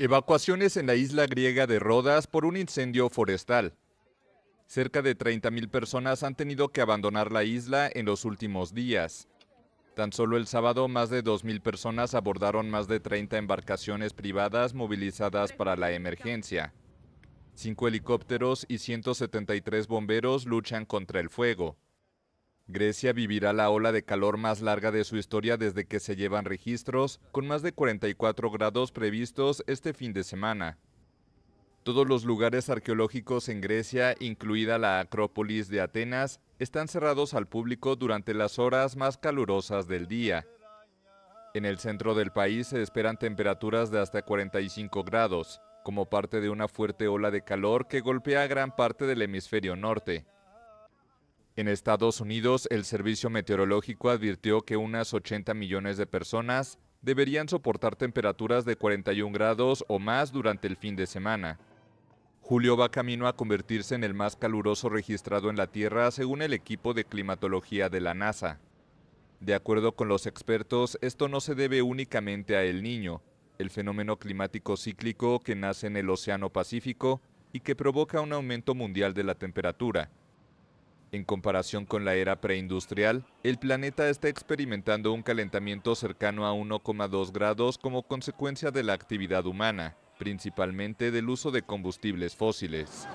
Evacuaciones en la isla griega de Rodas por un incendio forestal. Cerca de 30.000 personas han tenido que abandonar la isla en los últimos días. Tan solo el sábado, más de 2.000 personas abordaron más de 30 embarcaciones privadas movilizadas para la emergencia. Cinco helicópteros y 173 bomberos luchan contra el fuego. Grecia vivirá la ola de calor más larga de su historia desde que se llevan registros, con más de 44 grados previstos este fin de semana. Todos los lugares arqueológicos en Grecia, incluida la Acrópolis de Atenas, están cerrados al público durante las horas más calurosas del día. En el centro del país se esperan temperaturas de hasta 45 grados, como parte de una fuerte ola de calor que golpea gran parte del hemisferio norte. En Estados Unidos, el Servicio Meteorológico advirtió que unas 80 millones de personas deberían soportar temperaturas de 41 grados o más durante el fin de semana. Julio va camino a convertirse en el más caluroso registrado en la Tierra según el equipo de climatología de la NASA. De acuerdo con los expertos, esto no se debe únicamente a El Niño, el fenómeno climático cíclico que nace en el Océano Pacífico y que provoca un aumento mundial de la temperatura. En comparación con la era preindustrial, el planeta está experimentando un calentamiento cercano a 1,2 grados como consecuencia de la actividad humana, principalmente del uso de combustibles fósiles.